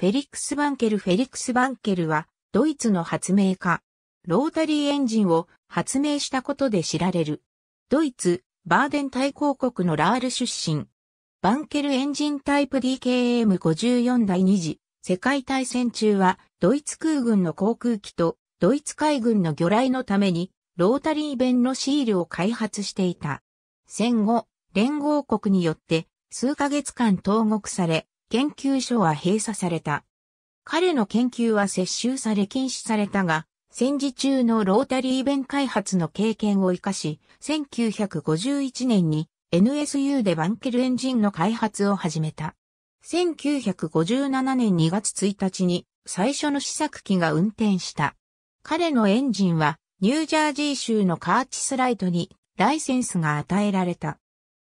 フェリックス・バンケルフェリックス・バンケルは、ドイツの発明家。ロータリーエンジンを発明したことで知られる。ドイツ、バーデン大公国のラール出身。バンケルエンジンタイプ DKM54 第2次世界大戦中はドイツ空軍の航空機とドイツ海軍の魚雷のためにロータリー弁のシールを開発していた。戦後、連合国によって数ヶ月間投獄され、研究所は閉鎖された。彼の研究は接収され禁止されたが、戦時中のロータリー弁開発の経験を生かし、1951年に NSU でバンケルエンジンの開発を始めた。1957年2月1日に最初の試作機が運転した。彼のエンジンはニュージャージー州のカーチスライトにライセンスが与えられた。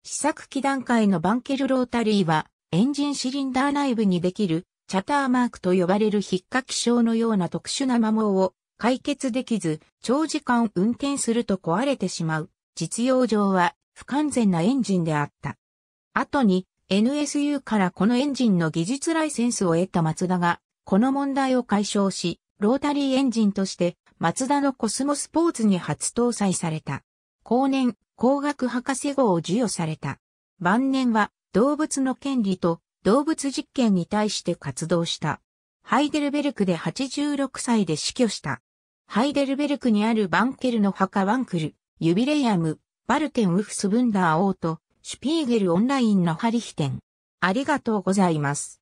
試作機段階のバンケルロータリーはエンジンシリンダー内部にできるチャターマークと呼ばれる引っかき症のような特殊な摩耗を解決できず、長時間運転すると壊れてしまう。実用上は不完全なエンジンであった。後に NSU からこのエンジンの技術ライセンスを得た松田が、この問題を解消し、ロータリーエンジンとして松田のコスモスポーツに初搭載された。後年、工学博士号を授与された。晩年は動物の権利と動物実験に対して活動した。ハイデルベルクで86歳で死去した。ハイデルベルクにあるバンケルの墓ワンクル、ユビレヤアム、バルテンウフスブンダー王と、シュピーゲルオンラインのハリヒテン。ありがとうございます。